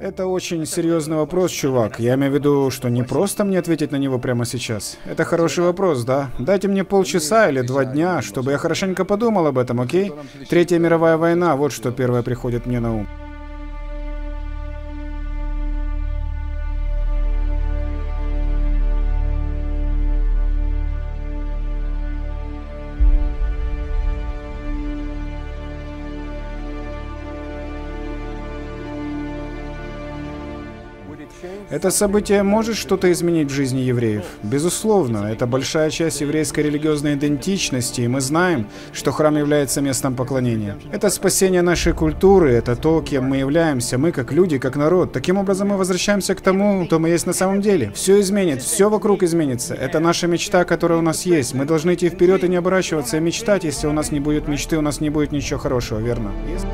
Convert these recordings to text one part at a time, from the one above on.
Это очень серьезный вопрос, чувак. Я имею в виду, что не просто мне ответить на него прямо сейчас. Это хороший вопрос, да? Дайте мне полчаса или два дня, чтобы я хорошенько подумал об этом, окей? Третья мировая война, вот что первое приходит мне на ум. Это событие может что-то изменить в жизни евреев? Безусловно, это большая часть еврейской религиозной идентичности, и мы знаем, что храм является местом поклонения. Это спасение нашей культуры, это то, кем мы являемся, мы как люди, как народ. Таким образом, мы возвращаемся к тому, кто мы есть на самом деле. Все изменит, все вокруг изменится. Это наша мечта, которая у нас есть. Мы должны идти вперед и не оборачиваться и мечтать. Если у нас не будет мечты, у нас не будет ничего хорошего, верно? Yes.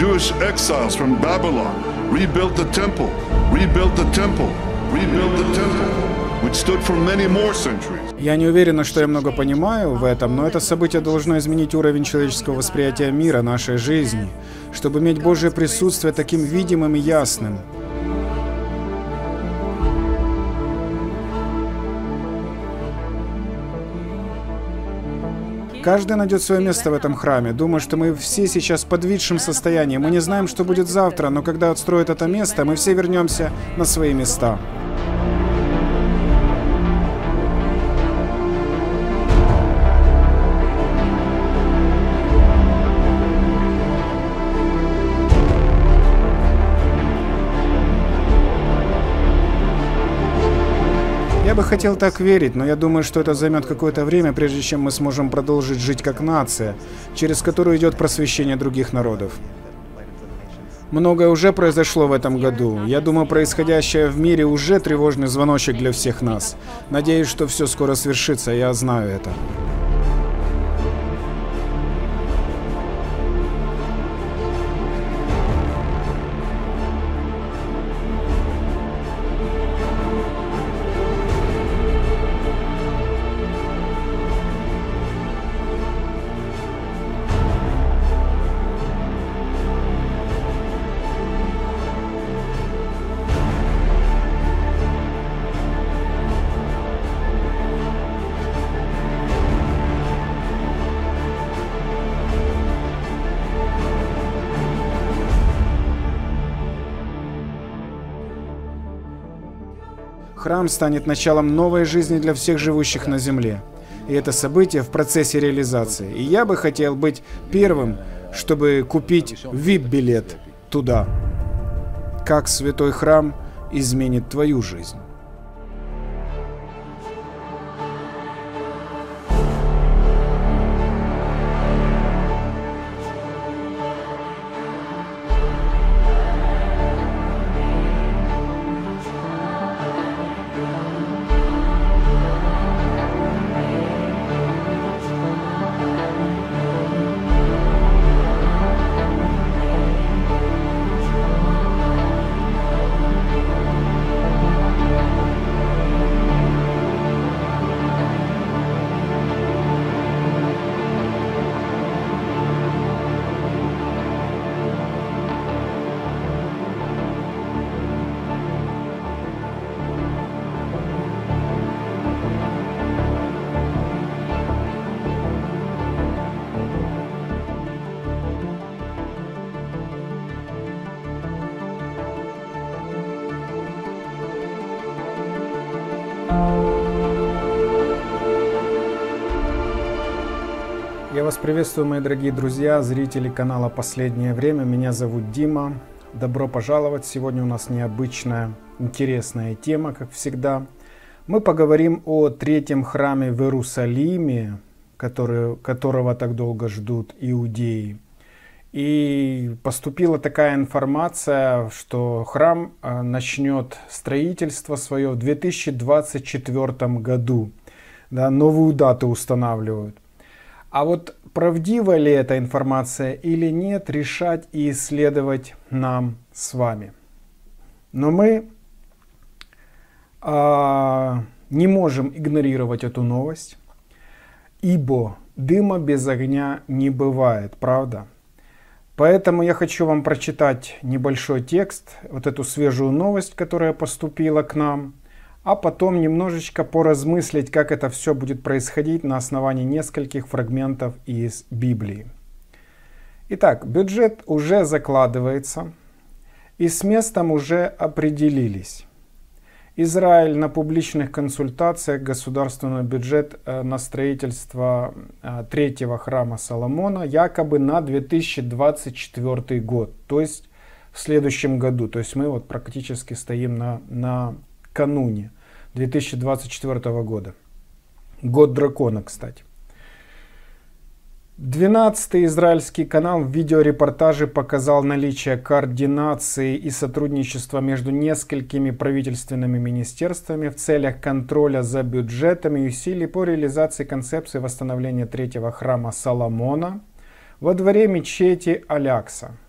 Jewish exiles from Babylon rebuilt the temple, rebuilt the temple, rebuilt the temple. Я не уверена, что я много понимаю в этом, но это событие должно изменить уровень человеческого восприятия мира, нашей жизни, чтобы иметь Божье присутствие таким видимым и ясным. Каждый найдет свое место в этом храме. Думаю, что мы все сейчас в подвидшем состоянии. Мы не знаем, что будет завтра, но когда отстроят это место, мы все вернемся на свои места. бы хотел так верить, но я думаю, что это займет какое-то время, прежде чем мы сможем продолжить жить как нация, через которую идет просвещение других народов. Многое уже произошло в этом году. Я думаю, происходящее в мире уже тревожный звоночек для всех нас. Надеюсь, что все скоро свершится, я знаю это. храм станет началом новой жизни для всех живущих на земле. И это событие в процессе реализации. И я бы хотел быть первым, чтобы купить VIP-билет туда. Как святой храм изменит твою жизнь? приветствую, мои дорогие друзья, зрители канала «Последнее время». Меня зовут Дима. Добро пожаловать. Сегодня у нас необычная, интересная тема, как всегда. Мы поговорим о третьем храме в Иерусалиме, который, которого так долго ждут иудеи. И поступила такая информация, что храм а, начнет строительство свое в 2024 году. Да, новую дату устанавливают – а вот правдива ли эта информация или нет, решать и исследовать нам с вами. Но мы а, не можем игнорировать эту новость, ибо дыма без огня не бывает, правда? Поэтому я хочу вам прочитать небольшой текст, вот эту свежую новость, которая поступила к нам – а потом немножечко поразмыслить, как это все будет происходить на основании нескольких фрагментов из Библии. Итак, бюджет уже закладывается, и с местом уже определились. Израиль на публичных консультациях государственный бюджет э, на строительство э, третьего храма Соломона якобы на 2024 год, то есть в следующем году. То есть мы вот практически стоим на, на накануне 2024 года. Год дракона, кстати. 12 израильский канал в видеорепортаже показал наличие координации и сотрудничества между несколькими правительственными министерствами в целях контроля за бюджетами и усилий по реализации концепции восстановления третьего храма Соломона во дворе мечети Алякса –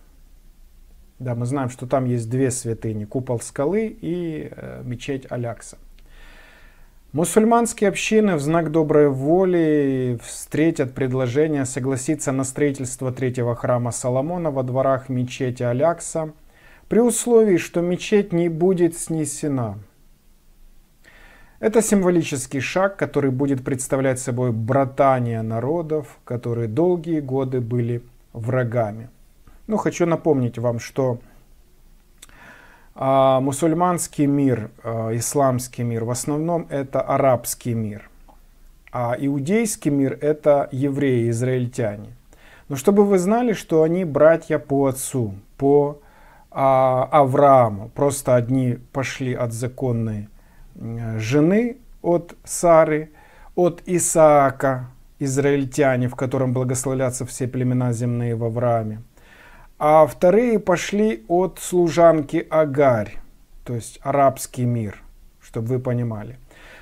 да, мы знаем, что там есть две святыни, купол скалы и э, мечеть Алякса. Мусульманские общины в знак доброй воли встретят предложение согласиться на строительство третьего храма Соломона во дворах мечети Алякса, при условии, что мечеть не будет снесена. Это символический шаг, который будет представлять собой братание народов, которые долгие годы были врагами. Ну, хочу напомнить вам, что а, мусульманский мир, а, исламский мир, в основном это арабский мир, а иудейский мир это евреи, израильтяне. Но чтобы вы знали, что они братья по отцу, по а, Аврааму. Просто одни пошли от законной жены, от Сары, от Исаака, израильтяне, в котором благословлятся все племена земные в Аврааме а вторые пошли от служанки Агарь, то есть арабский мир, чтобы вы понимали.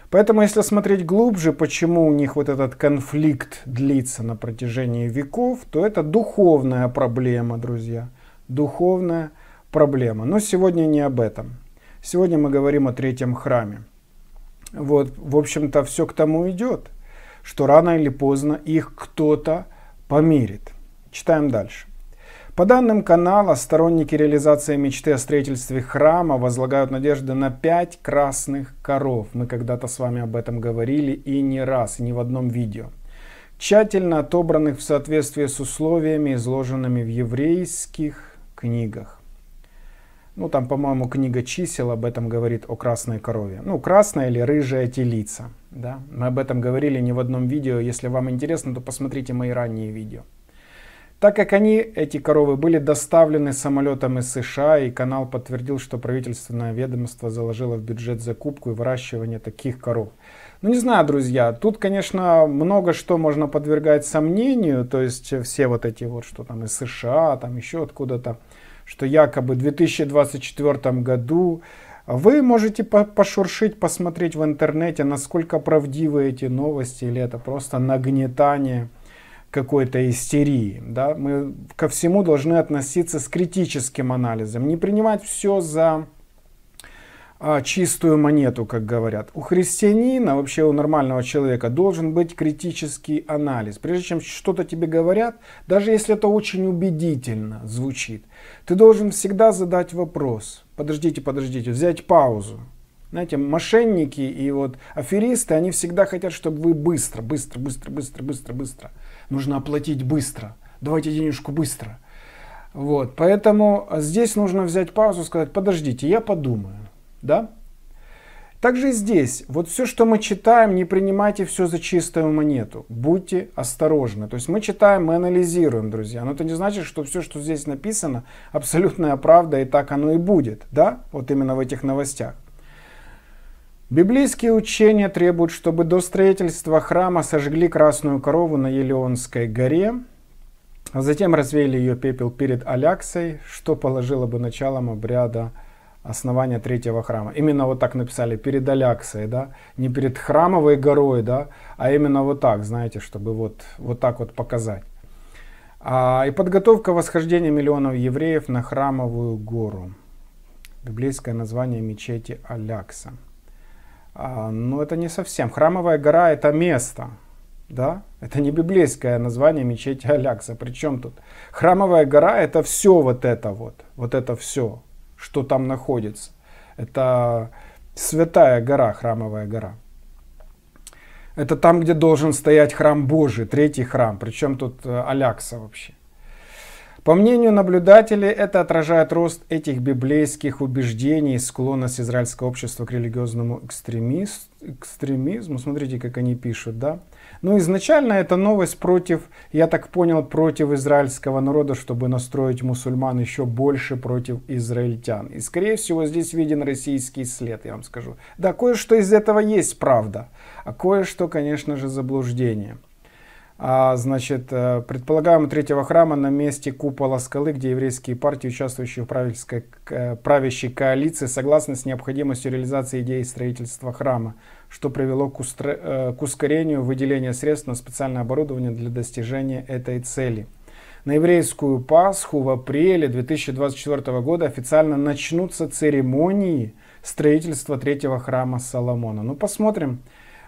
Поэтому, если смотреть глубже, почему у них вот этот конфликт длится на протяжении веков, то это духовная проблема, друзья. Духовная проблема. Но сегодня не об этом. Сегодня мы говорим о третьем храме. Вот, в общем-то, все к тому идет, что рано или поздно их кто-то помирит. Читаем дальше. По данным канала, сторонники реализации мечты о строительстве храма возлагают надежды на пять красных коров. Мы когда-то с вами об этом говорили и не раз, и не в одном видео тщательно отобранных в соответствии с условиями, изложенными в еврейских книгах. Ну, там, по-моему, книга чисел об этом говорит о красной корове. Ну, красная или рыжая телица. Да? Мы об этом говорили не в одном видео. Если вам интересно, то посмотрите мои ранние видео. Так как они, эти коровы, были доставлены самолетом из США, и канал подтвердил, что правительственное ведомство заложило в бюджет закупку и выращивание таких коров. Ну не знаю, друзья, тут, конечно, много что можно подвергать сомнению, то есть все вот эти вот, что там из США, там еще откуда-то, что якобы в 2024 году вы можете пошуршить, посмотреть в интернете, насколько правдивы эти новости, или это просто нагнетание какой-то истерии. Да? Мы ко всему должны относиться с критическим анализом, не принимать все за а, чистую монету, как говорят. У христианина, вообще у нормального человека, должен быть критический анализ. Прежде чем что-то тебе говорят, даже если это очень убедительно звучит, ты должен всегда задать вопрос. Подождите, подождите, взять паузу. Знаете, мошенники и вот аферисты, они всегда хотят, чтобы вы быстро, быстро, быстро, быстро, быстро, быстро нужно оплатить быстро, давайте денежку быстро. Вот, поэтому здесь нужно взять паузу, сказать, подождите, я подумаю, да? Также здесь, вот все, что мы читаем, не принимайте все за чистую монету. Будьте осторожны. То есть мы читаем, мы анализируем, друзья. Но это не значит, что все, что здесь написано, абсолютная правда, и так оно и будет. Да? Вот именно в этих новостях. Библейские учения требуют, чтобы до строительства храма сожгли красную корову на Елеонской горе, а затем развеяли ее пепел перед Аляксой, что положило бы началом обряда основания третьего храма. Именно вот так написали, перед Аляксой, да, не перед храмовой горой, да, а именно вот так, знаете, чтобы вот, вот так вот показать. А, и подготовка восхождения миллионов евреев на храмовую гору. Библейское название мечети Алякса. А, Но ну, это не совсем. Храмовая гора – это место, да? Это не библейское название мечети Алякса. Причем тут? Храмовая гора – это все вот это вот. Вот это все, что там находится. Это святая гора, храмовая гора. Это там, где должен стоять храм Божий, третий храм. Причем тут э, Алякса вообще? По мнению наблюдателей, это отражает рост этих библейских убеждений и склонность израильского общества к религиозному экстремист, экстремизму. Смотрите, как они пишут, да? Но «Ну, изначально эта новость против, я так понял, против израильского народа, чтобы настроить мусульман еще больше против израильтян. И, скорее всего, здесь виден российский след, я вам скажу. Да, кое-что из этого есть правда, а кое-что, конечно же, заблуждение. А, значит, э, предполагаемого третьего храма на месте купола скалы, где еврейские партии, участвующие в правительской, э, правящей коалиции, согласны с необходимостью реализации идеи строительства храма, что привело к, устро... Э, к ускорению выделения средств на специальное оборудование для достижения этой цели. На еврейскую Пасху в апреле 2024 года официально начнутся церемонии строительства третьего храма Соломона. Ну, Посмотрим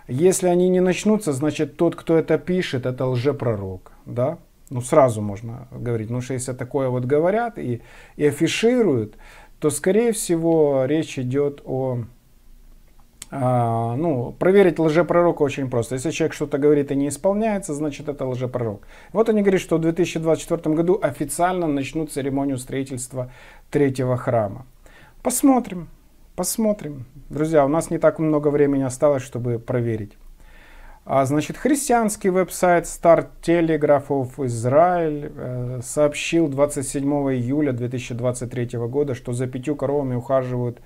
если они не начнутся, значит тот, кто это пишет, это лжепророк. Да? Ну сразу можно говорить, потому «Ну, что если такое вот говорят и, и афишируют, то скорее всего речь идет о а, ну, проверить лжепророка очень просто. Если человек что-то говорит и не исполняется, значит это лжепророк. Вот они говорят, что в 2024 году официально начнут церемонию строительства третьего храма. Посмотрим. Посмотрим. Друзья, у нас не так много времени осталось, чтобы проверить. А, значит, христианский веб-сайт Star Telegraph of Israel э, сообщил 27 июля 2023 года, что за пятью коровами ухаживают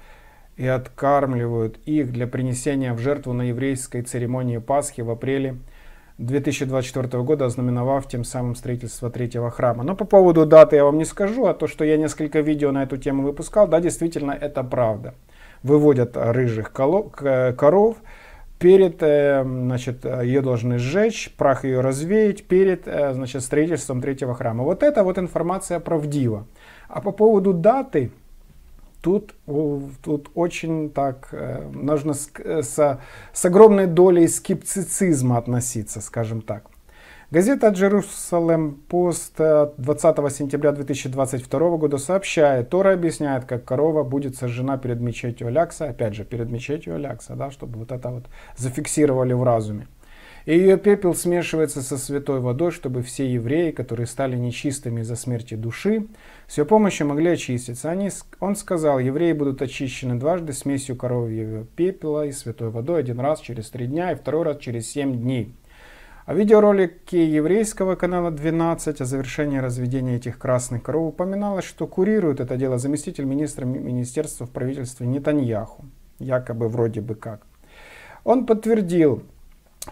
и откармливают их для принесения в жертву на еврейской церемонии Пасхи в апреле 2024 года, ознаменовав тем самым строительство третьего храма. Но по поводу даты я вам не скажу, а то, что я несколько видео на эту тему выпускал, да, действительно, это правда выводят рыжих э, коров, перед, э, значит, ее должны сжечь, прах ее развеять перед, э, значит, строительством третьего храма. Вот эта вот информация правдива. А по поводу даты, тут, тут очень так, нужно с, с, с огромной долей скептицизма относиться, скажем так. Газета «Джерусалем Пост» 20 сентября 2022 года сообщает, Тора объясняет, как корова будет сожжена перед мечетью Алякса, опять же, перед мечетью Алякса, да, чтобы вот это вот зафиксировали в разуме. И ее пепел смешивается со святой водой, чтобы все евреи, которые стали нечистыми из-за смерти души, с ее помощью могли очиститься. Они, он сказал, евреи будут очищены дважды смесью коровьего пепела и святой водой, один раз через три дня и второй раз через семь дней. А видеоролике еврейского канала 12 о завершении разведения этих красных коров упоминалось, что курирует это дело заместитель министра министерства в правительстве Нетаньяху, якобы вроде бы как. Он подтвердил,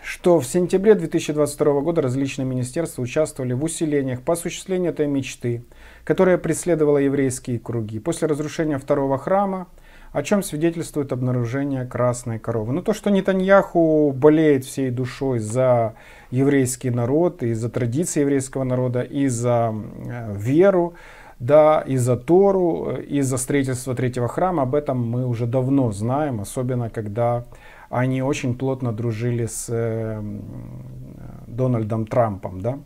что в сентябре 2022 года различные министерства участвовали в усилениях по осуществлению этой мечты, которая преследовала еврейские круги. После разрушения второго храма о чем свидетельствует обнаружение красной коровы. Ну то, что Нетаньяху болеет всей душой за еврейский народ и за традиции еврейского народа, и за э, веру, да, и за Тору, э, и за строительство третьего храма, об этом мы уже давно знаем, особенно когда они очень плотно дружили с э, Дональдом Трампом, да.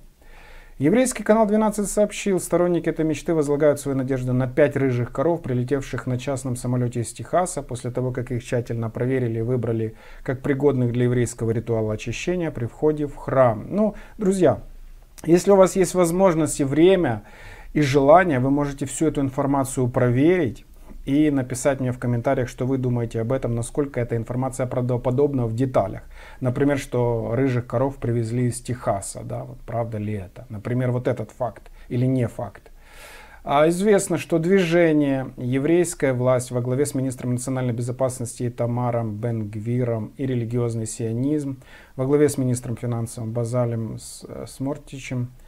Еврейский канал 12 сообщил, сторонники этой мечты возлагают свою надежду на пять рыжих коров, прилетевших на частном самолете из Техаса, после того, как их тщательно проверили и выбрали как пригодных для еврейского ритуала очищения при входе в храм. Ну, друзья, если у вас есть возможность и время, и желание, вы можете всю эту информацию проверить и написать мне в комментариях, что вы думаете об этом, насколько эта информация правдоподобна в деталях. Например, что рыжих коров привезли из Техаса, да, вот правда ли это? Например, вот этот факт или не факт. А известно, что движение «Еврейская власть» во главе с министром национальной безопасности Тамаром Бенгвиром и религиозный сионизм во главе с министром финансов Базалем э, Смортичем –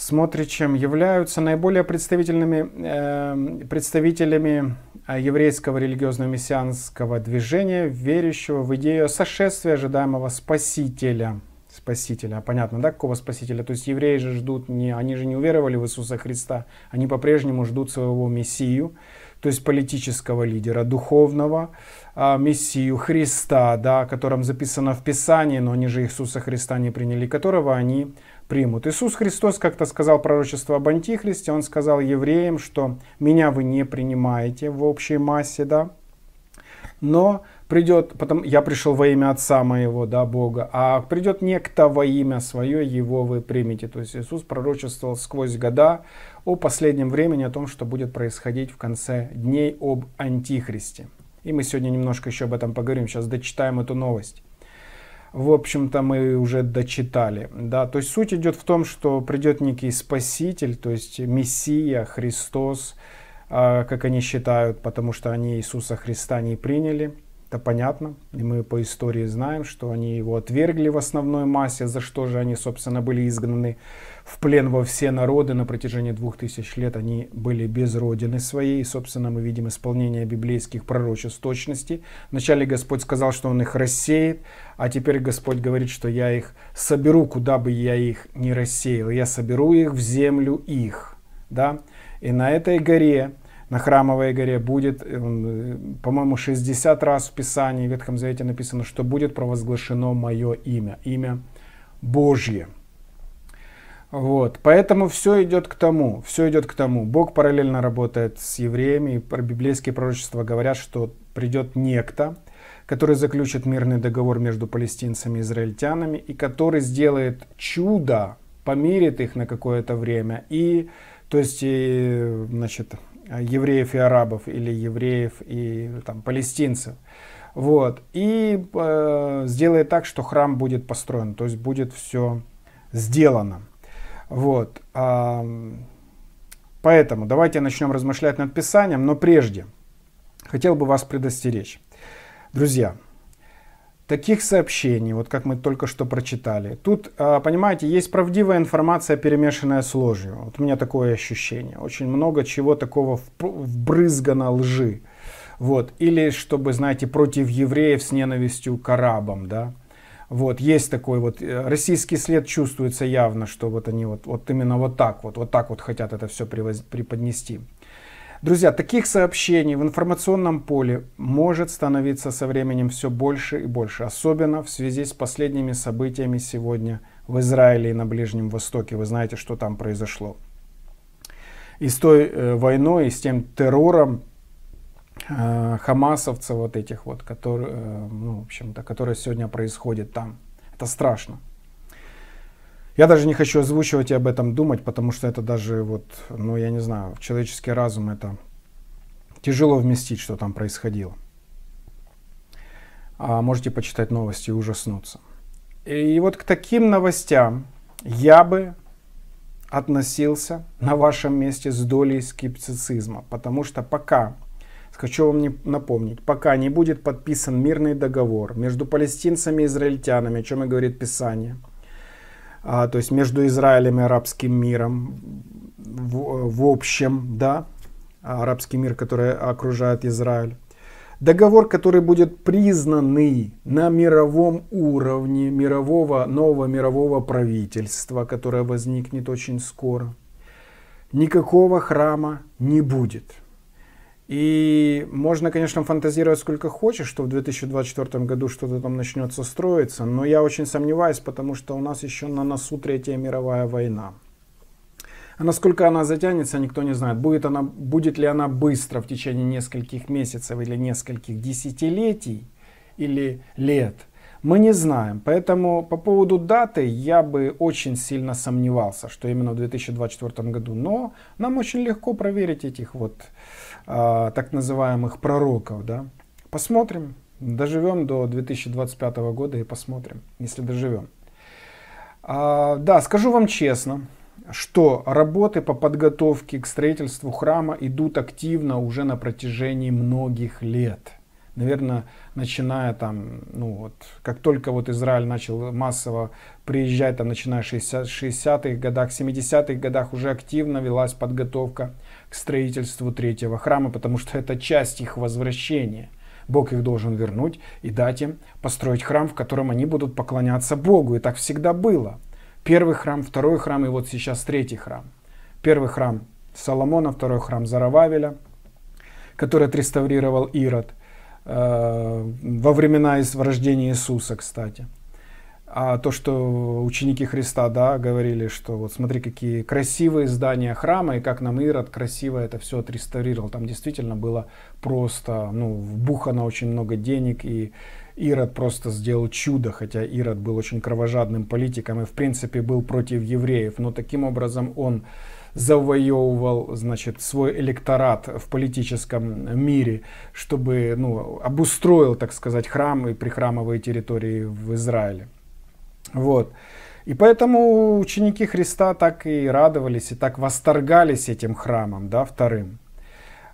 смотричем являются наиболее представительными, эм, э, представителями еврейского религиозно-мессианского движения, верящего в идею сошествия ожидаемого Спасителя. Спасителя, понятно, да, какого Спасителя? То есть евреи же ждут, не, они же не уверовали в Иисуса Христа, они по-прежнему ждут своего Мессию, то есть политического лидера, духовного э, Мессию Христа, да, о котором записано в Писании, но они же Иисуса Христа не приняли, которого они примут. Иисус Христос как-то сказал пророчество об Антихристе, он сказал евреям, что меня вы не принимаете в общей массе, да, но придет, потом я пришел во имя Отца моего, да, Бога, а придет некто во имя свое, его вы примете. То есть Иисус пророчествовал сквозь года о последнем времени, о том, что будет происходить в конце дней об Антихристе. И мы сегодня немножко еще об этом поговорим, сейчас дочитаем эту новость в общем-то, мы уже дочитали. Да? То есть суть идет в том, что придет некий Спаситель, то есть Мессия, Христос, а, как они считают, потому что они Иисуса Христа не приняли. Это понятно, и мы по истории знаем, что они его отвергли в основной массе, за что же они, собственно, были изгнаны в плен во все народы на протяжении двух тысяч лет. Они были без родины своей. И, собственно, мы видим исполнение библейских пророчеств точности. Вначале Господь сказал, что Он их рассеет, а теперь Господь говорит, что я их соберу, куда бы я их не рассеял. Я соберу их в землю их. Да? И на этой горе на Храмовой горе будет, э, по-моему, 60 раз в Писании, в Ветхом Завете написано, что будет провозглашено мое имя, имя Божье. Вот, поэтому все идет к тому, все идет к тому. Бог параллельно работает с евреями, и библейские пророчества говорят, что придет некто, который заключит мирный договор между палестинцами и израильтянами, и который сделает чудо, помирит их на какое-то время, и, то есть, и, значит, евреев и арабов, или евреев и там, палестинцев. Вот. И э, сделает так, что храм будет построен, то есть будет все сделано. Вот. Поэтому давайте начнем размышлять над Писанием, но прежде хотел бы вас предостеречь. Друзья, таких сообщений, вот как мы только что прочитали, тут, а, понимаете, есть правдивая информация, перемешанная с ложью. Вот у меня такое ощущение. Очень много чего такого вбрызгано лжи. Вот. Или, чтобы, знаете, против евреев с ненавистью к арабам, да. Вот, есть такой вот э, российский след, чувствуется явно, что вот они вот, вот именно вот так вот, вот так вот хотят это все привоз, преподнести. Друзья, таких сообщений в информационном поле может становиться со временем все больше и больше, особенно в связи с последними событиями сегодня в Израиле и на Ближнем Востоке. Вы знаете, что там произошло. И с той э, войной, и с тем террором, э, хамасовцев вот этих вот, которые, э, ну, в общем-то, которые сегодня происходят там. Это страшно. Я даже не хочу озвучивать и об этом думать, потому что это даже вот, ну, я не знаю, в человеческий разум это тяжело вместить, что там происходило. А можете почитать новости и ужаснуться. И вот к таким новостям я бы относился на вашем месте с долей скептицизма, потому что пока Хочу вам напомнить, пока не будет подписан мирный договор между палестинцами и израильтянами, о чем и говорит Писание, а, то есть между Израилем и арабским миром в, в общем, да, арабский мир, который окружает Израиль. Договор, который будет признанный на мировом уровне мирового, нового мирового правительства, которое возникнет очень скоро. Никакого храма не будет. И можно, конечно, фантазировать сколько хочешь, что в 2024 году что-то там начнется строиться, но я очень сомневаюсь, потому что у нас еще на носу Третья мировая война. А насколько она затянется, никто не знает. Будет, она, будет ли она быстро в течение нескольких месяцев или нескольких десятилетий или лет, мы не знаем. Поэтому по поводу даты я бы очень сильно сомневался, что именно в 2024 году. Но нам очень легко проверить этих вот а, так называемых пророков. Да? Посмотрим, доживем до 2025 года и посмотрим, если доживем. А, да, скажу вам честно, что работы по подготовке к строительству храма идут активно уже на протяжении многих лет – наверное, начиная там, ну вот, как только вот Израиль начал массово приезжать, там, начиная 60-х 60 годах, 70-х годах уже активно велась подготовка к строительству третьего храма, потому что это часть их возвращения. Бог их должен вернуть и дать им построить храм, в котором они будут поклоняться Богу. И так всегда было. Первый храм, второй храм и вот сейчас третий храм. Первый храм Соломона, второй храм Зарававеля, который отреставрировал Ирод – Э, во времена рождения Иисуса, кстати. А то, что ученики Христа, да, говорили, что вот смотри, какие красивые здания храма, и как нам Ирод красиво это все отреставрировал. Там действительно было просто, ну, вбухано очень много денег, и Ирод просто сделал чудо, хотя Ирод был очень кровожадным политиком и, в принципе, был против евреев, но таким образом он завоевывал, значит, свой электорат в политическом мире, чтобы, ну, обустроил, так сказать, храмы и прихрамовые территории в Израиле. Вот. И поэтому ученики Христа так и радовались, и так восторгались этим храмом, да, вторым.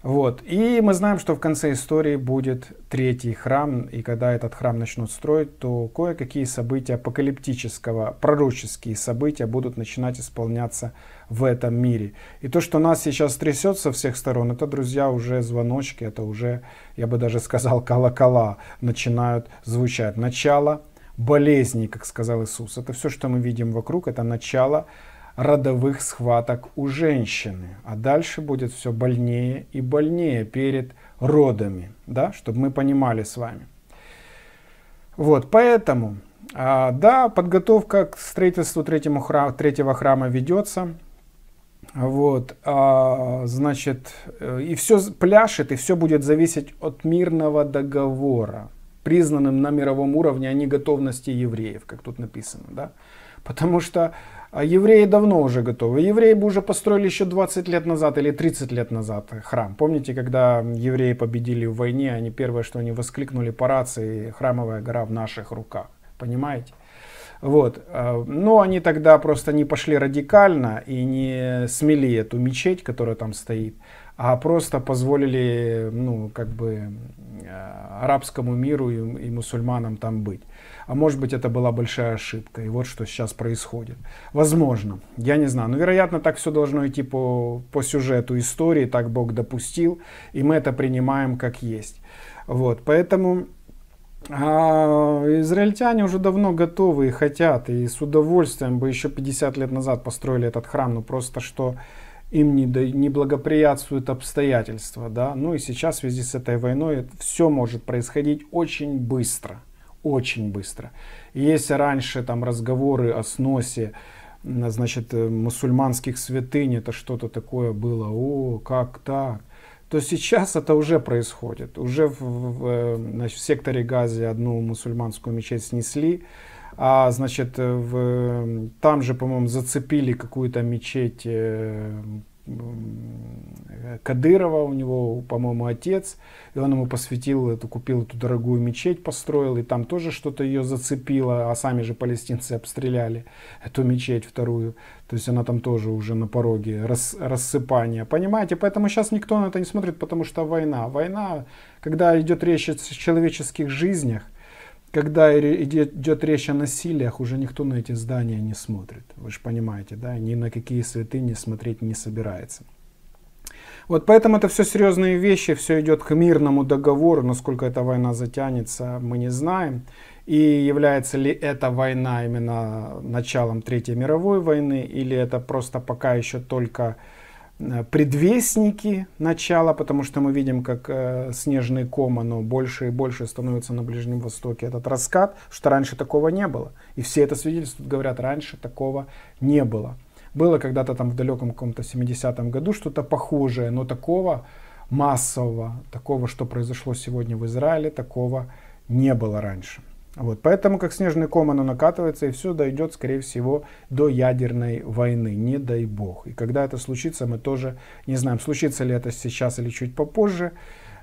Вот. И мы знаем, что в конце истории будет третий храм, и когда этот храм начнут строить, то кое-какие события апокалиптического, пророческие события будут начинать исполняться в этом мире. И то, что нас сейчас трясет со всех сторон, это, друзья, уже звоночки, это уже, я бы даже сказал, колокола начинают звучать. Начало болезней, как сказал Иисус. Это все, что мы видим вокруг, это начало родовых схваток у женщины. А дальше будет все больнее и больнее перед родами, да, чтобы мы понимали с вами. Вот, поэтому, а, да, подготовка к строительству третьему храм, третьего храма ведется. Вот, а, значит, э, и все пляшет, и все будет зависеть от мирного договора, признанным на мировом уровне, о а не готовности евреев, как тут написано, да. Потому что а евреи давно уже готовы. Евреи бы уже построили еще 20 лет назад или 30 лет назад храм. Помните, когда евреи победили в войне, они первое, что они воскликнули по рации, храмовая гора в наших руках. Понимаете? Вот. А, но они тогда просто не пошли радикально и не смели эту мечеть, которая там стоит, а просто позволили, ну, как бы э, арабскому миру и, и мусульманам там быть. А может быть, это была большая ошибка, и вот что сейчас происходит. Возможно, я не знаю. Но, ну, вероятно, так все должно идти по, по сюжету истории, так Бог допустил, и мы это принимаем как есть. Вот, поэтому а израильтяне уже давно готовы и хотят, и с удовольствием бы еще 50 лет назад построили этот храм, но просто что им не, не благоприятствуют обстоятельства, да, ну и сейчас в связи с этой войной все может происходить очень быстро очень быстро. если раньше там разговоры о сносе значит, э, мусульманских святынь, это что-то такое было, о, как так, то сейчас это уже происходит. Уже в, в, э, значит, в секторе Гази одну мусульманскую мечеть снесли, а значит, э, в, там же, по-моему, зацепили какую-то мечеть Кадырова, у него, по-моему, отец, и он ему посвятил эту, купил эту дорогую мечеть, построил, и там тоже что-то ее зацепило, а сами же палестинцы обстреляли эту мечеть вторую, то есть она там тоже уже на пороге рас, рассыпания, понимаете, поэтому сейчас никто на это не смотрит, потому что война, война, когда идет речь о человеческих жизнях, когда идет речь о насилиях, уже никто на эти здания не смотрит. Вы же понимаете, да, ни на какие святыни смотреть не собирается. Вот поэтому это все серьезные вещи, все идет к мирному договору, насколько эта война затянется, мы не знаем. И является ли эта война именно началом Третьей мировой войны, или это просто пока еще только Э, предвестники начала, потому что мы видим, как э, снежный ком, оно больше и больше становится на Ближнем Востоке, этот раскат, что раньше такого не было. И все это свидетельствуют, говорят, раньше такого не было. Было когда-то там в далеком каком-то 70-м году что-то похожее, но такого массового, такого, что произошло сегодня в Израиле, такого не было раньше. Вот, поэтому как снежный ком оно накатывается и все дойдет, скорее всего, до ядерной войны, не дай бог. И когда это случится, мы тоже не знаем, случится ли это сейчас или чуть попозже.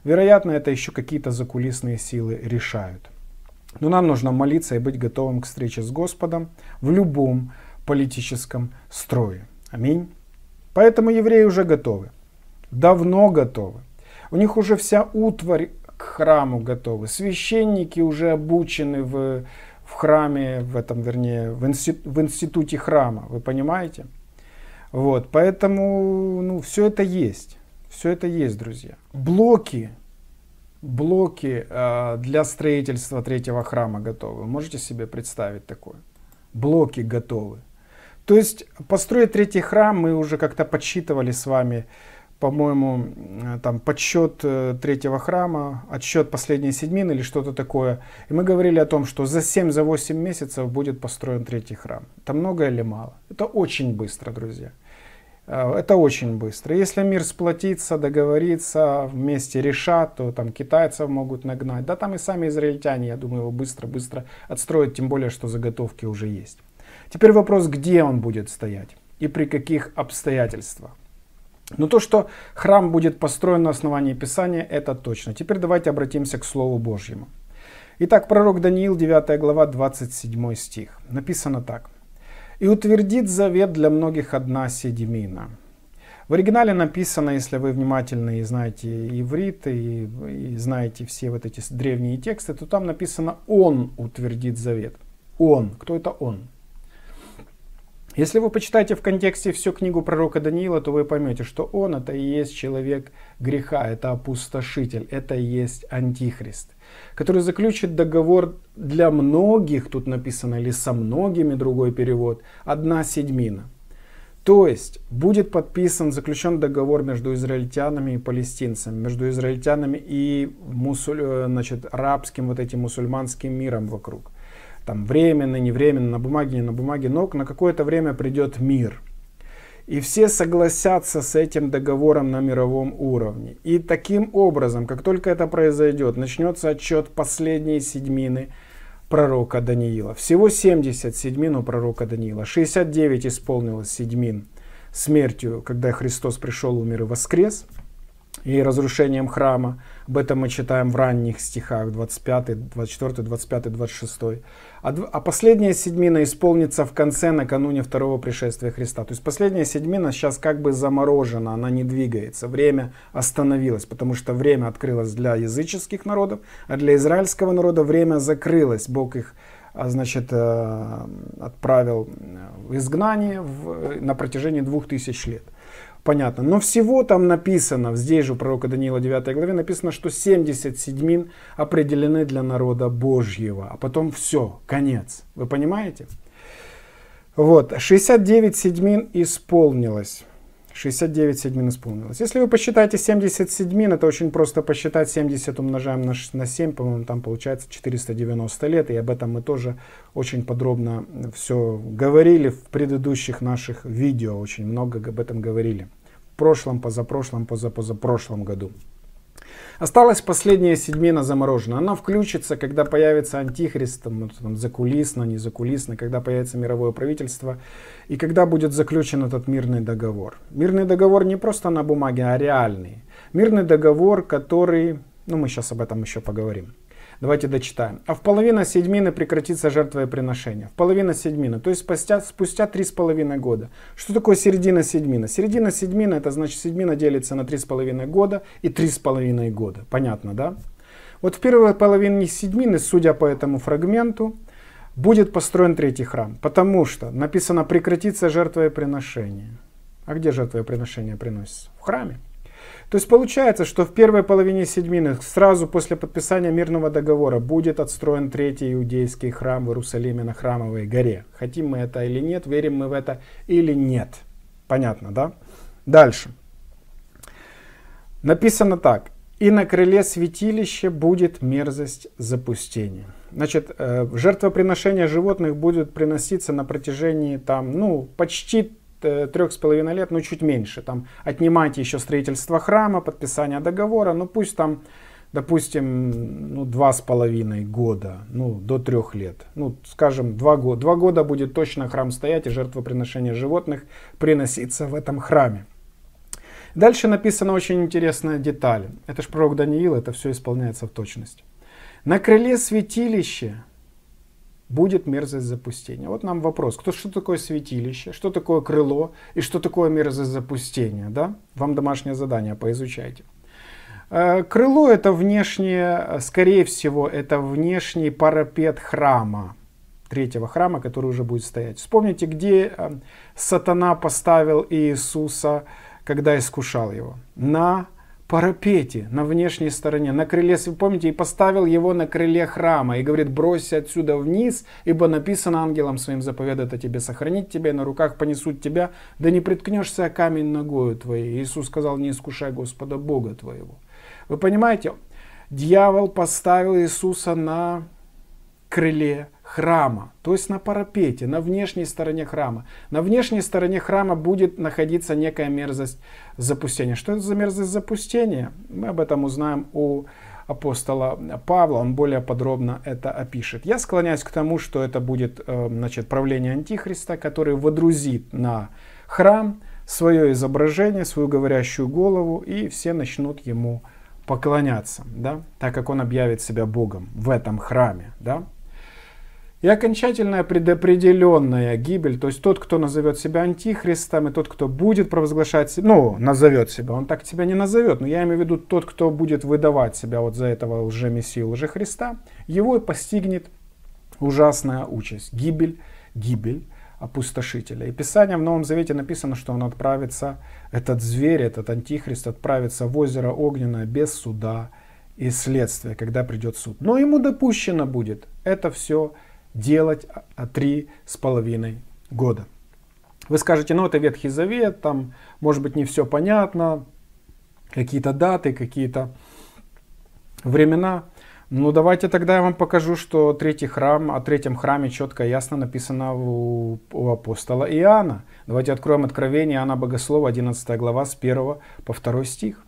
Вероятно, это еще какие-то закулисные силы решают. Но нам нужно молиться и быть готовым к встрече с Господом в любом политическом строе. Аминь. Поэтому евреи уже готовы. Давно готовы. У них уже вся утварь храму готовы, священники уже обучены в, в храме, в этом, вернее, в, институ, в институте храма, вы понимаете? Вот, поэтому, ну, все это есть, все это есть, друзья. Блоки, блоки э, для строительства третьего храма готовы, можете себе представить такое? Блоки готовы. То есть построить третий храм мы уже как-то подсчитывали с вами по-моему, э, там подсчет э, третьего храма, отсчет последней седьмины или что-то такое. И мы говорили о том, что за 7-8 за месяцев будет построен третий храм. Это много или мало? Это очень быстро, друзья. Э, это очень быстро. Если мир сплотится, договорится, вместе решат, то там китайцев могут нагнать. Да там и сами израильтяне, я думаю, его быстро-быстро отстроят, тем более, что заготовки уже есть. Теперь вопрос, где он будет стоять и при каких обстоятельствах. Но то, что храм будет построен на основании Писания, это точно. Теперь давайте обратимся к Слову Божьему. Итак, пророк Даниил, 9 глава, 27 стих. Написано так. «И утвердит завет для многих одна седьмина». В оригинале написано, если вы внимательно и знаете иврит, и, и знаете все вот эти древние тексты, то там написано «Он утвердит завет». Он. Кто это он? Если вы почитаете в контексте всю книгу пророка Даниила, то вы поймете, что он это и есть человек греха, это опустошитель, это и есть антихрист, который заключит договор для многих, тут написано, или со многими, другой перевод, одна седьмина. То есть будет подписан, заключен договор между израильтянами и палестинцами, между израильтянами и мусуль, э, значит, арабским вот этим мусульманским миром вокруг – там временно, не временно, на бумаге, не на бумаге, но на какое-то время придет мир. И все согласятся с этим договором на мировом уровне. И таким образом, как только это произойдет, начнется отчет последней седьмины пророка Даниила. Всего 70 седьмин у пророка Даниила. 69 исполнилось седьмин смертью, когда Христос пришел, умер и воскрес, и разрушением храма. Об этом мы читаем в ранних стихах 25, 24, 25, 26. А, а, последняя седьмина исполнится в конце, накануне второго пришествия Христа. То есть последняя седьмина сейчас как бы заморожена, она не двигается. Время остановилось, потому что время открылось для языческих народов, а для израильского народа время закрылось. Бог их а, значит, э, отправил в изгнание на протяжении двух тысяч лет понятно. Но всего там написано, здесь же у пророка Даниила 9 главе написано, что 70 седьмин определены для народа Божьего. А потом все, конец. Вы понимаете? Вот, 69 седьмин исполнилось. 69 седьмин исполнилось. Если вы посчитаете 70 седьмин, это очень просто посчитать. 70 умножаем на, на 7, по-моему, там получается 490 лет. И об этом мы тоже очень подробно все говорили в предыдущих наших видео. Очень много об этом говорили. В прошлом, позапрошлом, позапозапрошлом году. Осталась последняя седьмина заморожена. Она включится, когда появится антихрист, там, ну, там, закулисно, не закулисно, когда появится мировое правительство и когда будет заключен этот мирный договор. Мирный договор не просто на бумаге, а реальный. Мирный договор, который... Ну, мы сейчас об этом еще поговорим. Давайте дочитаем. «А в половину седьмины прекратится жертвоприношение». В половину седьмины, то есть спустя, спустя три с половиной года. Что такое середина седьмина? Середина седьмина это значит седьмина делится на три с половиной года и три с половиной года. Понятно, да? Вот в первой половине седьмины, судя по этому фрагменту, будет построен третий храм, потому что написано «прекратится жертвоприношение». А где жертвоприношение приносится? В храме. То есть получается, что в первой половине седьминых, сразу после подписания мирного договора, будет отстроен третий иудейский храм в Иерусалиме на Храмовой горе. Хотим мы это или нет, верим мы в это или нет. Понятно, да? Дальше. Написано так. «И на крыле святилища будет мерзость запустения». Значит, э, жертвоприношение животных будет приноситься на протяжении там, ну, почти Э, трех с половиной лет, ну чуть меньше. Там отнимайте еще строительство храма, подписание договора, ну пусть там, допустим, ну два с половиной года, ну до трех лет. Ну, скажем, два года. Два года будет точно храм стоять и жертвоприношение животных приноситься в этом храме. Дальше написана очень интересная деталь. Это ж пророк Даниил, это все исполняется в точности. На крыле святилища будет мерзость запустения. Вот нам вопрос, кто, что такое святилище, что такое крыло и что такое мерзость запустения. Да? Вам домашнее задание, поизучайте. Э, крыло это внешнее, э, скорее всего, это внешний парапет храма, третьего храма, который уже будет стоять. Вспомните, где э, сатана поставил Иисуса, когда искушал его? На парапете на внешней стороне, на крыле, вы помните, и поставил его на крыле храма, и говорит, бросься отсюда вниз, ибо написано ангелом своим заповедает о тебе, сохранить тебя, и на руках понесут тебя, да не приткнешься о камень ногою твоей. Иисус сказал, не искушай Господа Бога твоего. Вы понимаете, дьявол поставил Иисуса на крыле храма, то есть на парапете, на внешней стороне храма. На внешней стороне храма будет находиться некая мерзость запустения. Что это за мерзость запустения? Мы об этом узнаем у апостола Павла, он более подробно это опишет. Я склоняюсь к тому, что это будет э, значит, правление Антихриста, который водрузит на храм свое изображение, свою говорящую голову, и все начнут ему поклоняться, да, так как он объявит себя Богом в этом храме, да. И окончательная предопределенная гибель, то есть тот, кто назовет себя антихристом, и тот, кто будет провозглашать себя, ну, назовет себя, он так тебя не назовет, но я имею в виду тот, кто будет выдавать себя вот за этого лжемессию, христа, его и постигнет ужасная участь, гибель, гибель опустошителя. И Писание в Новом Завете написано, что он отправится, этот зверь, этот антихрист отправится в озеро Огненное без суда и следствия, когда придет суд. Но ему допущено будет это все делать а три с половиной года. Вы скажете, ну это Ветхий Завет, там может быть не все понятно, какие-то даты, какие-то времена. Ну давайте тогда я вам покажу, что третий храм, о третьем храме четко и ясно написано у, у апостола Иоанна. Давайте откроем Откровение Иоанна Богослова, 11 глава, с 1 по 2 стих.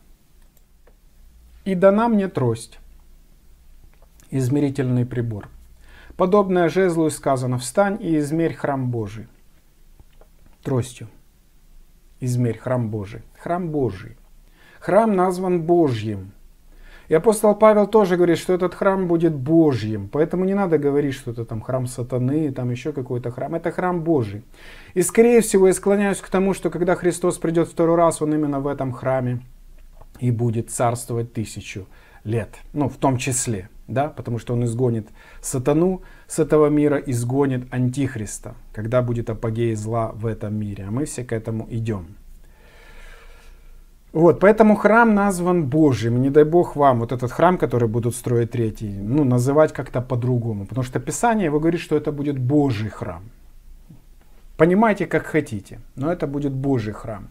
«И дана мне трость, измерительный прибор, Подобное жезлу и сказано «Встань и измерь храм Божий». Тростью. Измерь храм Божий. Храм Божий. Храм назван Божьим. И апостол Павел тоже говорит, что этот храм будет Божьим. Поэтому не надо говорить, что это там храм сатаны, там еще какой-то храм. Это храм Божий. И скорее всего я склоняюсь к тому, что когда Христос придет второй раз, он именно в этом храме и будет царствовать тысячу лет, ну, в том числе, да, потому что он изгонит сатану с этого мира, изгонит антихриста, когда будет апогей зла в этом мире, а мы все к этому идем. Вот, поэтому храм назван Божьим. Не дай Бог вам вот этот храм, который будут строить третий, ну, называть как-то по-другому. Потому что Писание его говорит, что это будет Божий храм. Понимайте, как хотите, но это будет Божий храм.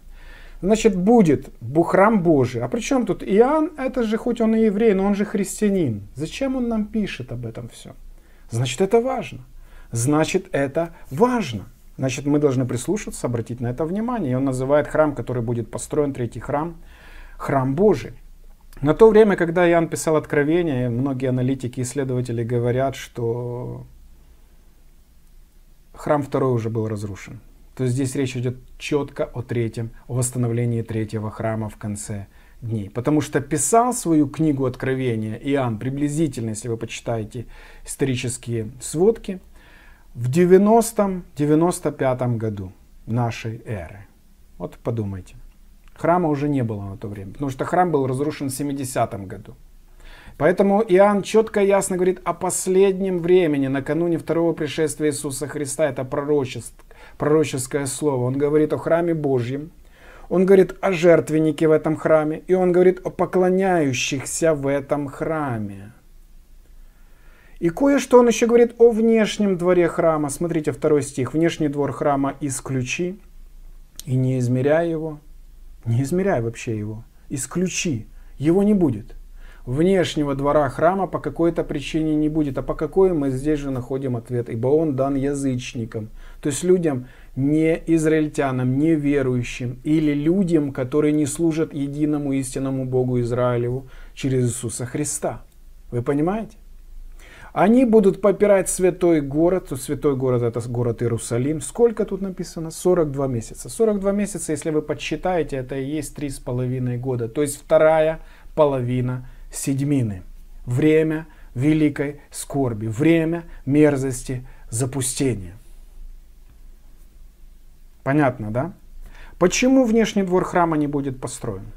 Значит, будет храм Божий. А при чем тут Иоанн? Это же хоть он и еврей, но он же христианин. Зачем он нам пишет об этом все? Значит, это важно. Значит, это важно. Значит, мы должны прислушаться, обратить на это внимание. И он называет храм, который будет построен, третий храм, храм Божий. На то время, когда Иоанн писал Откровение, многие аналитики и исследователи говорят, что храм второй уже был разрушен то здесь речь идет четко о третьем, о восстановлении третьего храма в конце дней. Потому что писал свою книгу Откровения Иоанн, приблизительно, если вы почитаете исторические сводки, в 90-95 году нашей эры. Вот подумайте. Храма уже не было на то время, потому что храм был разрушен в 70 году. Поэтому Иоанн четко и ясно говорит о последнем времени, накануне второго пришествия Иисуса Христа. Это пророчество пророческое слово. Он говорит о храме Божьем, он говорит о жертвеннике в этом храме, и он говорит о поклоняющихся в этом храме. И кое-что он еще говорит о внешнем дворе храма. Смотрите второй стих. Внешний двор храма исключи и не измеряй его. Не измеряй вообще его. Исключи. Его не будет. Внешнего двора храма по какой-то причине не будет. А по какой мы здесь же находим ответ? Ибо он дан язычникам. То есть людям, не израильтянам, не верующим или людям, которые не служат единому истинному Богу Израилеву через Иисуса Христа. Вы понимаете? Они будут попирать святой город, то святой город это город Иерусалим. Сколько тут написано? 42 месяца. 42 месяца, если вы подсчитаете, это и есть 3,5 года. То есть вторая половина седьмины. Время великой скорби, время мерзости, запустения. Понятно, да? Почему внешний двор храма не будет построен?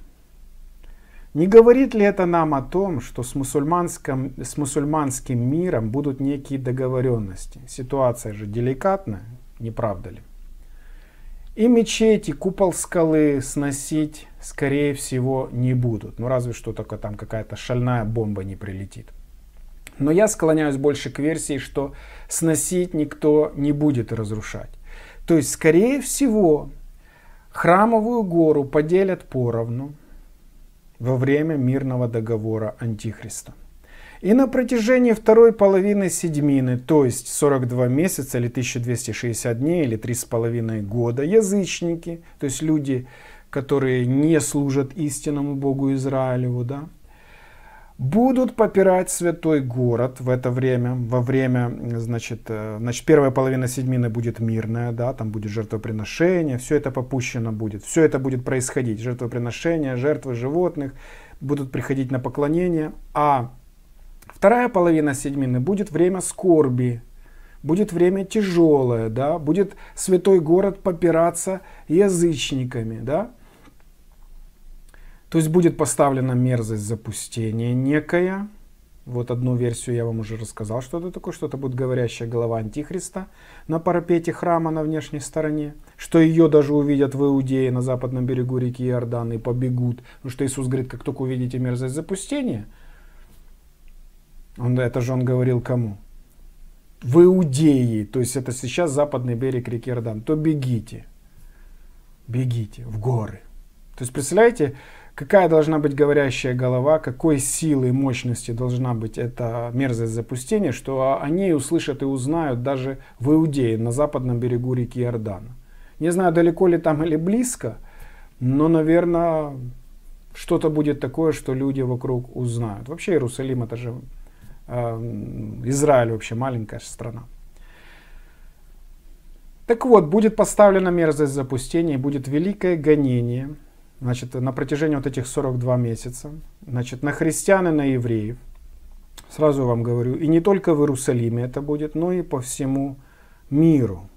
Не говорит ли это нам о том, что с, мусульманским, с мусульманским миром будут некие договоренности? Ситуация же деликатная, не правда ли? И мечети, купол скалы сносить, скорее всего, не будут. Ну, разве что только там какая-то шальная бомба не прилетит. Но я склоняюсь больше к версии, что сносить никто не будет разрушать. То есть, скорее всего, храмовую гору поделят поровну во время мирного договора Антихриста. И на протяжении второй половины седьмины, то есть 42 месяца или 1260 дней или 3,5 года, язычники, то есть люди, которые не служат истинному Богу Израилеву, да, будут попирать святой город в это время, во время, значит, э, значит первая половина седьмины будет мирная, да, там будет жертвоприношение, все это попущено будет, все это будет происходить, жертвоприношение, жертвы животных, будут приходить на поклонение, а вторая половина седьмины будет время скорби, будет время тяжелое, да, будет святой город попираться язычниками, да, то есть будет поставлена мерзость запустения некая. Вот одну версию я вам уже рассказал, что это такое, что это будет говорящая голова Антихриста на парапете храма на внешней стороне, что ее даже увидят в Иудее на западном берегу реки Иордан и побегут, потому что Иисус говорит, как только увидите мерзость запустения, он, это же он говорил кому? В Иудее, то есть это сейчас западный берег реки Иордан, то бегите, бегите в горы. То есть, представляете, Какая должна быть говорящая голова, какой силы и мощности должна быть эта мерзость запустения, что они услышат и узнают даже в Иудее, на западном берегу реки Иордана. Не знаю, далеко ли там или близко, но, наверное, что-то будет такое, что люди вокруг узнают. Вообще Иерусалим это же э, Израиль вообще маленькая страна. Так вот, будет поставлена мерзость запустения, будет великое гонение – значит, на протяжении вот этих 42 месяца, значит, на христиан и на евреев, сразу вам говорю, и не только в Иерусалиме это будет, но и по всему миру.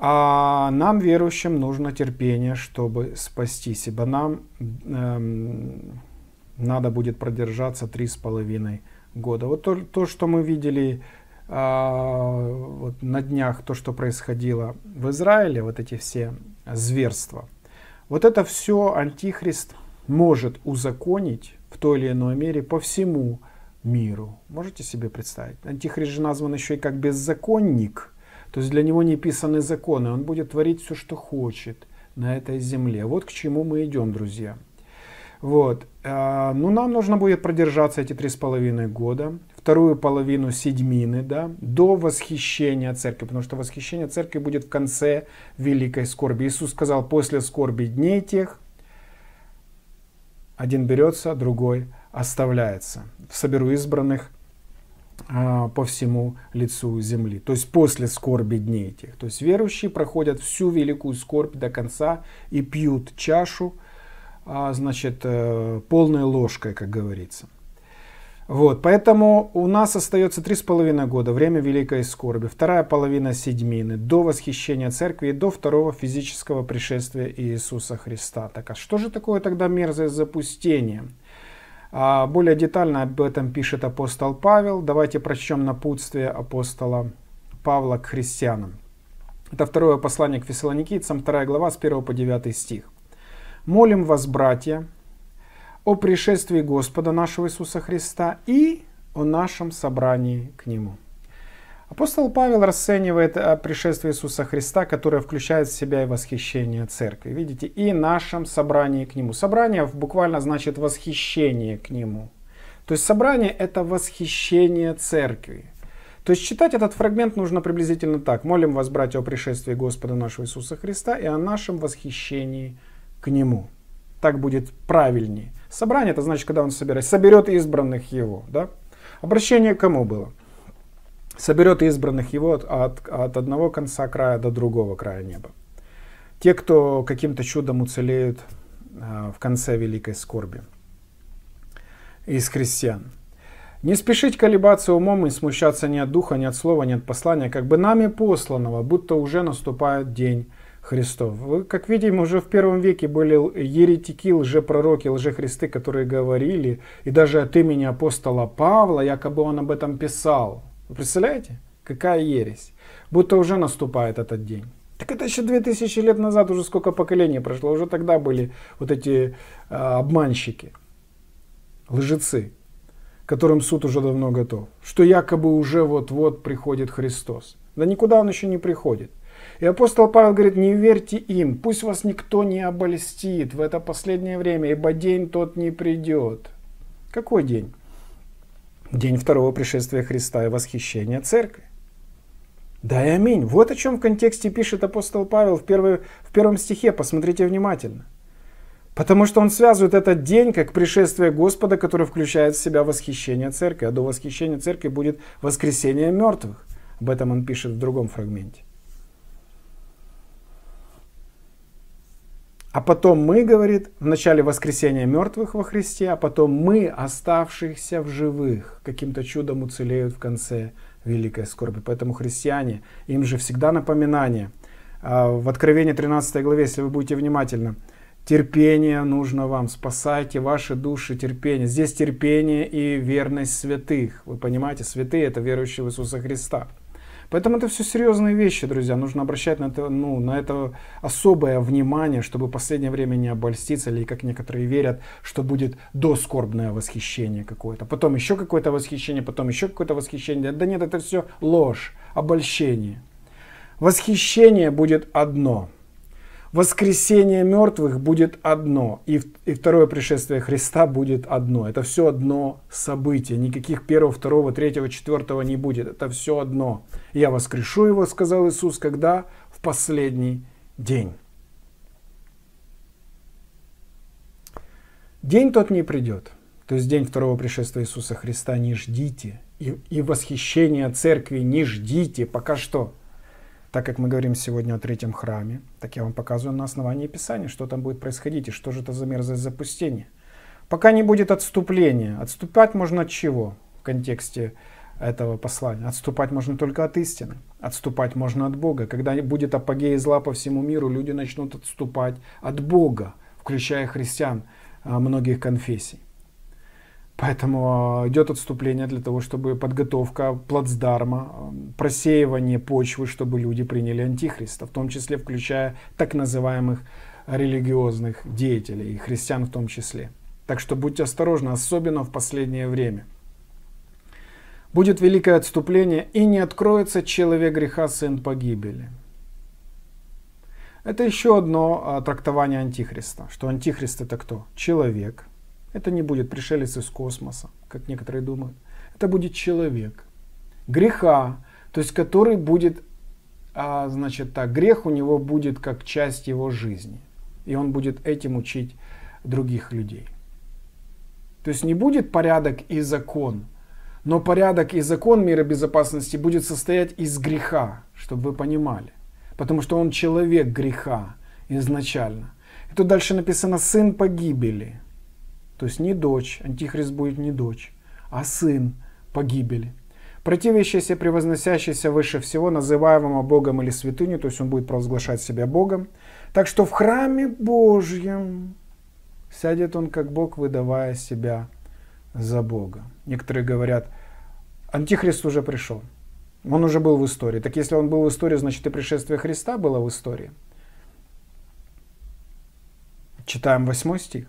А нам, верующим, нужно терпение, чтобы спасти себя, нам эм, надо будет продержаться три с половиной года. Вот то, то что мы видели э, вот на днях, то, что происходило в Израиле, вот эти все зверства – вот это все антихрист может узаконить в той или иной мере по всему миру. Можете себе представить? Антихрист же назван еще и как беззаконник. То есть для него не писаны законы. Он будет творить все, что хочет на этой земле. Вот к чему мы идем, друзья. Вот. А, ну, нам нужно будет продержаться эти три с половиной года вторую половину седьмины, да, до восхищения церкви, потому что восхищение церкви будет в конце великой скорби. Иисус сказал, после скорби дней тех, один берется, другой оставляется. Соберу избранных а, по всему лицу земли. То есть после скорби дней тех. То есть верующие проходят всю великую скорбь до конца и пьют чашу, а, значит, э, полной ложкой, как говорится. Вот, поэтому у нас остается три с половиной года, время великой скорби, вторая половина седьмины, до восхищения церкви и до второго физического пришествия Иисуса Христа. Так а что же такое тогда мерзость запустение? А более детально об этом пишет апостол Павел. Давайте прочтем напутствие апостола Павла к христианам. Это второе послание к фессалоникийцам, 2 глава, с 1 по 9 стих. «Молим вас, братья, о пришествии Господа нашего Иисуса Христа и о нашем собрании к Нему. Апостол Павел расценивает э, пришествие Иисуса Христа, которое включает в себя и восхищение церкви. Видите, и нашем собрании к Нему. Собрание буквально значит восхищение к Нему. То есть собрание – это восхищение церкви. То есть читать этот фрагмент нужно приблизительно так. Молим вас, братья, о пришествии Господа нашего Иисуса Христа и о нашем восхищении к Нему. Так будет правильнее. Собрание, это значит, когда он собирает, соберет избранных его. Да? Обращение к кому было? Соберет избранных его от, от, от одного конца края до другого края неба. Те, кто каким-то чудом уцелеют э, в конце великой скорби из христиан. Не спешить колебаться умом и смущаться ни от духа, ни от слова, ни от послания, как бы нами посланного, будто уже наступает день Христов. Вы, как видим, уже в первом веке были еретики, лжепророки, лжехристы, которые говорили, и даже от имени апостола Павла, якобы он об этом писал. Вы представляете? Какая ересь. Будто уже наступает этот день. Так это еще 2000 лет назад, уже сколько поколений прошло, уже тогда были вот эти э, обманщики, лжецы, которым суд уже давно готов, что якобы уже вот-вот приходит Христос. Да никуда он еще не приходит. И апостол Павел говорит, не верьте им, пусть вас никто не обольстит в это последнее время, ибо день тот не придет. Какой день? День второго пришествия Христа и восхищения церкви. Да и аминь. Вот о чем в контексте пишет апостол Павел в, первой, в первом стихе. Посмотрите внимательно. Потому что он связывает этот день как пришествие Господа, который включает в себя восхищение церкви. А до восхищения церкви будет воскресение мертвых. Об этом он пишет в другом фрагменте. А потом мы, говорит, в начале воскресения мертвых во Христе, а потом мы, оставшихся в живых, каким-то чудом уцелеют в конце великой скорби. Поэтому христиане, им же всегда напоминание. А, в Откровении 13 главе, если вы будете внимательны, терпение нужно вам, спасайте ваши души терпение. Здесь терпение и верность святых. Вы понимаете, святые это верующие в Иисуса Христа. Поэтому это все серьезные вещи, друзья. Нужно обращать на это, ну, на это особое внимание, чтобы в последнее время не обольститься, или как некоторые верят, что будет доскорбное восхищение какое-то. Потом еще какое-то восхищение, потом еще какое-то восхищение. Да нет, это все ложь, обольщение. Восхищение будет одно – воскресение мертвых будет одно, и, и второе пришествие Христа будет одно. Это все одно событие. Никаких первого, второго, третьего, четвертого не будет. Это все одно. Я воскрешу его, сказал Иисус, когда? В последний день. День тот не придет. То есть день второго пришествия Иисуса Христа не ждите. И, и восхищения церкви не ждите. Пока что так как мы говорим сегодня о третьем храме, так я вам показываю на основании Писания, что там будет происходить и что же это за мерзость запустения. Пока не будет отступления. Отступать можно от чего в контексте этого послания? Отступать можно только от истины. Отступать можно от Бога. Когда будет апогея зла по всему миру, люди начнут отступать от Бога, включая христиан а, многих конфессий. Поэтому а, идет отступление для того, чтобы подготовка плацдарма, просеивание почвы, чтобы люди приняли антихриста, в том числе включая так называемых религиозных деятелей, и христиан в том числе. Так что будьте осторожны, особенно в последнее время. Будет великое отступление, и не откроется человек греха, сын погибели. Это еще одно а, трактование Антихриста, что Антихрист это кто? Человек, это не будет пришелец из космоса, как некоторые думают. Это будет человек. Греха, то есть который будет, а, значит так, грех у него будет как часть его жизни. И он будет этим учить других людей. То есть не будет порядок и закон, но порядок и закон мира безопасности будет состоять из греха, чтобы вы понимали. Потому что он человек греха изначально. И тут дальше написано «сын погибели». То есть не дочь, антихрист будет не дочь, а сын погибели. Противящийся, превозносящийся выше всего, называемого Богом или святыней, то есть он будет провозглашать себя Богом. Так что в храме Божьем сядет он как Бог, выдавая себя за Бога. Некоторые говорят, антихрист уже пришел, он уже был в истории. Так если он был в истории, значит и пришествие Христа было в истории. Читаем 8 стих.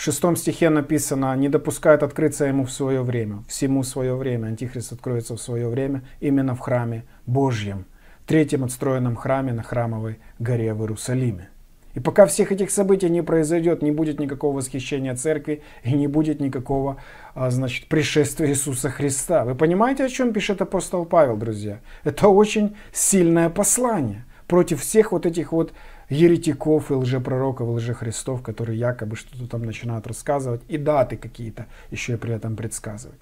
В шестом стихе написано, не допускает открыться ему в свое время. Всему свое время. Антихрист откроется в свое время именно в храме Божьем, третьем отстроенном храме на храмовой горе в Иерусалиме. И пока всех этих событий не произойдет, не будет никакого восхищения церкви и не будет никакого, а, значит, пришествия Иисуса Христа. Вы понимаете, о чем пишет апостол Павел, друзья? Это очень сильное послание против всех вот этих вот еретиков и лжепророков, и лжехристов, которые якобы что-то там начинают рассказывать, и даты какие-то еще и при этом предсказывать.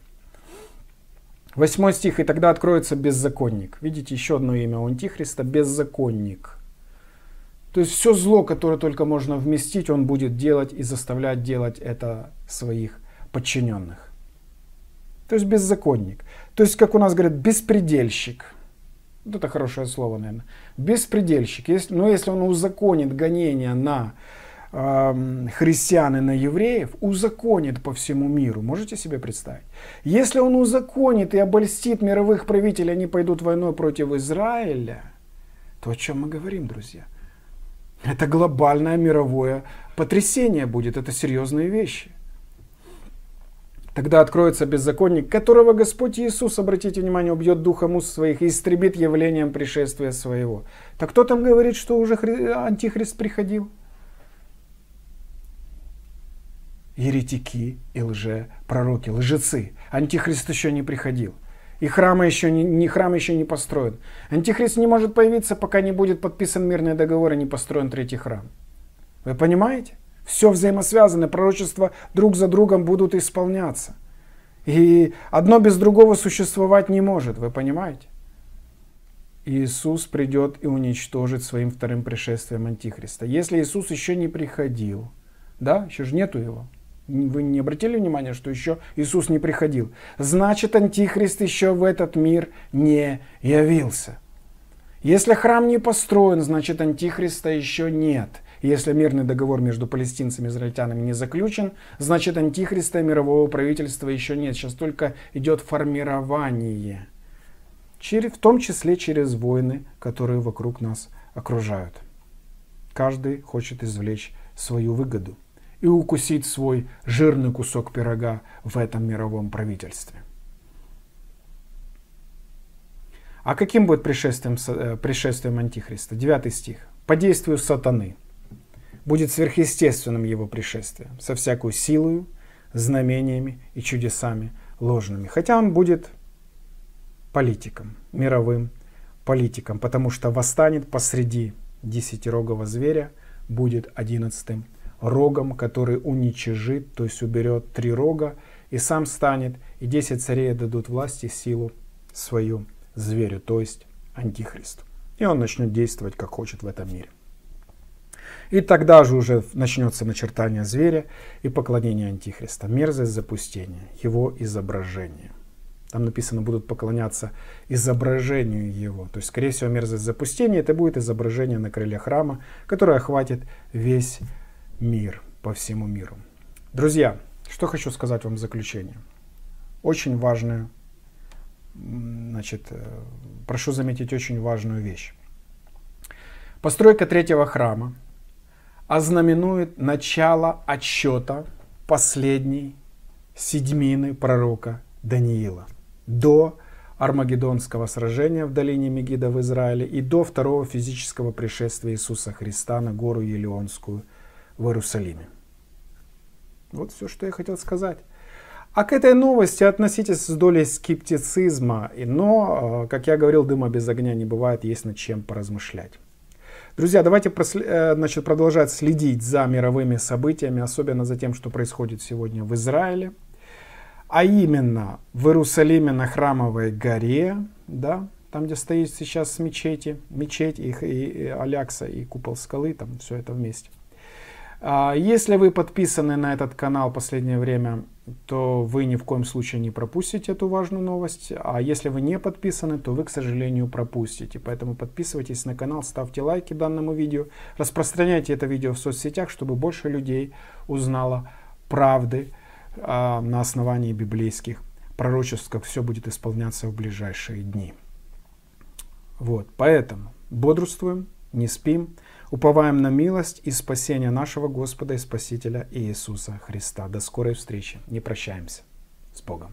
Восьмой стих. «И тогда откроется беззаконник». Видите, еще одно имя у Антихриста – беззаконник. То есть все зло, которое только можно вместить, он будет делать и заставлять делать это своих подчиненных. То есть беззаконник. То есть, как у нас говорят, беспредельщик. Вот это хорошее слово, наверное беспредельщик. Если, но если он узаконит гонения на э, христиан и на евреев, узаконит по всему миру. Можете себе представить? Если он узаконит и обольстит мировых правителей, они пойдут войной против Израиля, то о чем мы говорим, друзья? Это глобальное мировое потрясение будет, это серьезные вещи. Тогда откроется беззаконник, которого Господь Иисус, обратите внимание, убьет духом уст своих и истребит явлением пришествия своего. Так кто там говорит, что уже Антихрист приходил? Еретики и лже-пророки, лжецы. Антихрист еще не приходил. И храм еще не, не, храм еще не построен. Антихрист не может появиться, пока не будет подписан мирный договор и не построен третий храм. Вы понимаете? Все взаимосвязано, пророчества друг за другом будут исполняться. И одно без другого существовать не может, вы понимаете? Иисус придет и уничтожит своим вторым пришествием Антихриста. Если Иисус еще не приходил, да, еще же нету его. Вы не обратили внимания, что еще Иисус не приходил? Значит, Антихрист еще в этот мир не явился. Если храм не построен, значит, Антихриста еще нет – если мирный договор между палестинцами и израильтянами не заключен, значит антихриста мирового правительства еще нет. Сейчас только идет формирование, в том числе через войны, которые вокруг нас окружают. Каждый хочет извлечь свою выгоду и укусить свой жирный кусок пирога в этом мировом правительстве. А каким будет пришествием, э, пришествием Антихриста? Девятый стих. По действию сатаны – будет сверхъестественным его пришествие, со всякую силою, знамениями и чудесами ложными. Хотя он будет политиком, мировым политиком, потому что восстанет посреди десятирогого зверя, будет одиннадцатым рогом, который уничижит, то есть уберет три рога, и сам станет, и десять царей дадут власти силу свою зверю, то есть антихристу. И он начнет действовать, как хочет в этом мире. И тогда же уже начнется начертание зверя и поклонение Антихриста. Мерзость запустения, его изображение. Там написано, будут поклоняться изображению его. То есть, скорее всего, мерзость запустения это будет изображение на крыле храма, которое охватит весь мир, по всему миру. Друзья, что хочу сказать вам в заключение. Очень важную, значит, э, прошу заметить очень важную вещь. Постройка третьего храма ознаменует начало отсчета последней седьмины пророка Даниила до Армагеддонского сражения в долине Мегида в Израиле и до второго физического пришествия Иисуса Христа на гору Елеонскую в Иерусалиме. Вот все, что я хотел сказать. А к этой новости относитесь с долей скептицизма, но, э, как я говорил, дыма без огня не бывает, есть над чем поразмышлять. Друзья, давайте просле- э, значит, продолжать следить за мировыми событиями, особенно за тем, что происходит сегодня в Израиле. А именно в Иерусалиме на Храмовой горе, да, там, где стоит сейчас мечети, мечеть их и, и Алякса, и купол скалы, там все это вместе. А если вы подписаны на этот канал последнее время то вы ни в коем случае не пропустите эту важную новость. А если вы не подписаны, то вы, к сожалению, пропустите. Поэтому подписывайтесь на канал, ставьте лайки данному видео, распространяйте это видео в соцсетях, чтобы больше людей узнало правды э, на основании библейских пророчеств, как все будет исполняться в ближайшие дни. Вот, поэтому бодрствуем, не спим. Уповаем на милость и спасение нашего Господа и Спасителя Иисуса Христа. До скорой встречи. Не прощаемся. С Богом.